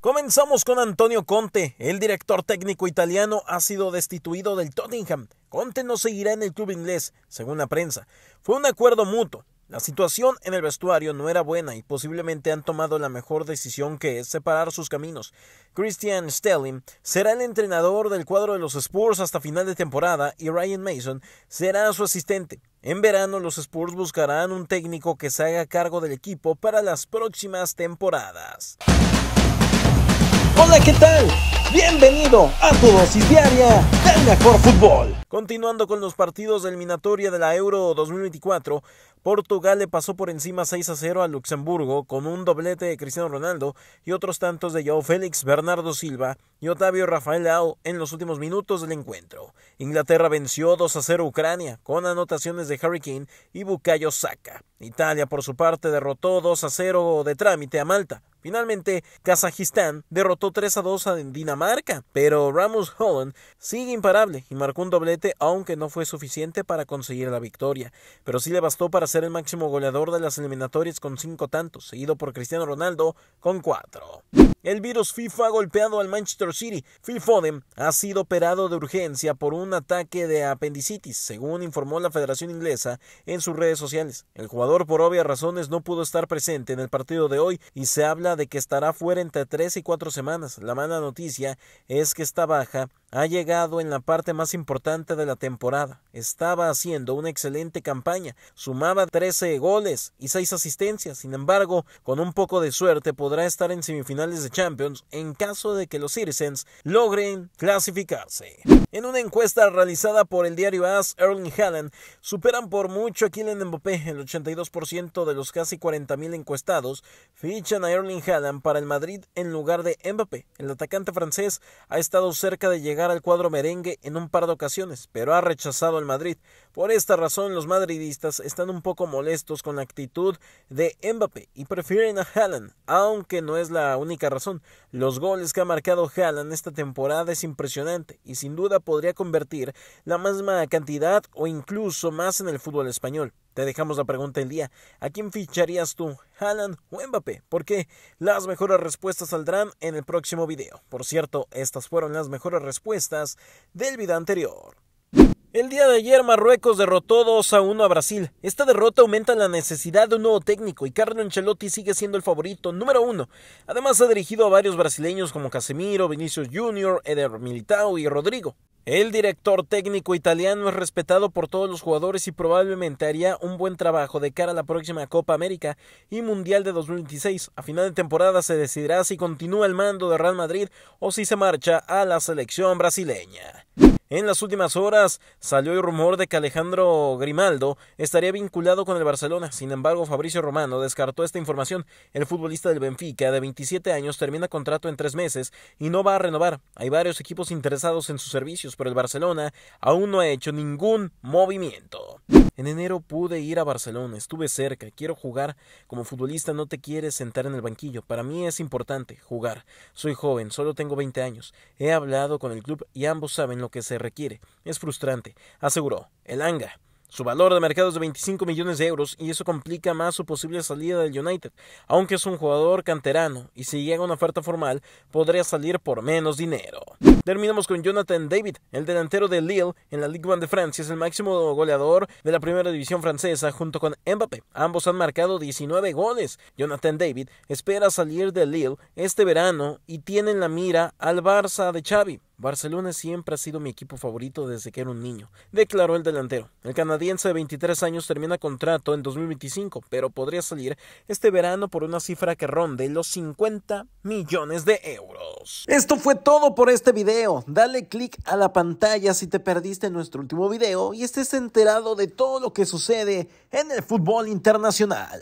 Comenzamos con Antonio Conte. El director técnico italiano ha sido destituido del Tottenham. Conte no seguirá en el club inglés, según la prensa. Fue un acuerdo mutuo. La situación en el vestuario no era buena y posiblemente han tomado la mejor decisión que es separar sus caminos. Christian Stelling será el entrenador del cuadro de los Spurs hasta final de temporada y Ryan Mason será su asistente. En verano los Spurs buscarán un técnico que se haga cargo del equipo para las próximas temporadas. Hola, ¿qué tal? Bienvenido a tu dosis diaria del mejor fútbol. Continuando con los partidos de eliminatoria de la Euro 2024, Portugal le pasó por encima 6 a 0 a Luxemburgo con un doblete de Cristiano Ronaldo y otros tantos de Joao Félix, Bernardo Silva y Otavio Rafael Lau en los últimos minutos del encuentro. Inglaterra venció 2 a 0 a Ucrania con anotaciones de Harry Kane y Bukayo Saka. Italia por su parte derrotó 2 a 0 de trámite a Malta. Finalmente, Kazajistán derrotó 3 a 2 a Dinamarca, pero Ramos Holland sigue imparable y marcó un doblete aunque no fue suficiente para conseguir la victoria, pero sí le bastó para ser el máximo goleador de las eliminatorias con 5 tantos, seguido por Cristiano Ronaldo con 4. El virus FIFA ha golpeado al Manchester City. Phil Foden ha sido operado de urgencia por un ataque de apendicitis, según informó la Federación Inglesa en sus redes sociales. El jugador, por obvias razones, no pudo estar presente en el partido de hoy y se habla de que estará fuera entre tres y cuatro semanas. La mala noticia es que está baja ha llegado en la parte más importante de la temporada. Estaba haciendo una excelente campaña. Sumaba 13 goles y 6 asistencias. Sin embargo, con un poco de suerte podrá estar en semifinales de Champions en caso de que los Citizens logren clasificarse. En una encuesta realizada por el diario AS, Erling Haaland superan por mucho a Kylian Mbappé. El 82% de los casi 40.000 encuestados fichan a Erling Haaland para el Madrid en lugar de Mbappé. El atacante francés ha estado cerca de llegar al cuadro merengue en un par de ocasiones, pero ha rechazado al Madrid. Por esta razón, los madridistas están un poco molestos con la actitud de Mbappé y prefieren a Haaland, aunque no es la única razón. Los goles que ha marcado Haaland esta temporada es impresionante y sin duda podría convertir la misma cantidad o incluso más en el fútbol español. Te dejamos la pregunta del día. ¿A quién ficharías tú, Haaland o Mbappé? Porque las mejores respuestas saldrán en el próximo video. Por cierto, estas fueron las mejores respuestas del video anterior. El día de ayer Marruecos derrotó 2 a 1 a Brasil. Esta derrota aumenta la necesidad de un nuevo técnico y Carlo Ancelotti sigue siendo el favorito número uno. Además ha dirigido a varios brasileños como Casemiro, Vinicius Jr., Eder Militao y Rodrigo. El director técnico italiano es respetado por todos los jugadores y probablemente haría un buen trabajo de cara a la próxima Copa América y Mundial de 2026. A final de temporada se decidirá si continúa el mando de Real Madrid o si se marcha a la selección brasileña. En las últimas horas salió el rumor de que Alejandro Grimaldo estaría vinculado con el Barcelona. Sin embargo, Fabricio Romano descartó esta información. El futbolista del Benfica, de 27 años, termina contrato en tres meses y no va a renovar. Hay varios equipos interesados en sus servicios, pero el Barcelona aún no ha hecho ningún movimiento. En enero pude ir a Barcelona, estuve cerca, quiero jugar. Como futbolista no te quieres sentar en el banquillo. Para mí es importante jugar. Soy joven, solo tengo 20 años. He hablado con el club y ambos saben lo que se requiere. Es frustrante, aseguró. El Anga. Su valor de mercado es de 25 millones de euros y eso complica más su posible salida del United, aunque es un jugador canterano y si llega una oferta formal podría salir por menos dinero. Terminamos con Jonathan David, el delantero de Lille en la Ligue 1 de Francia, es el máximo goleador de la primera división francesa junto con Mbappé. Ambos han marcado 19 goles. Jonathan David espera salir de Lille este verano y tiene en la mira al Barça de Xavi. Barcelona siempre ha sido mi equipo favorito desde que era un niño, declaró el delantero. El canadiense de 23 años termina contrato en 2025, pero podría salir este verano por una cifra que ronde los 50 millones de euros. Esto fue todo por este video. Dale click a la pantalla si te perdiste nuestro último video y estés enterado de todo lo que sucede en el fútbol internacional.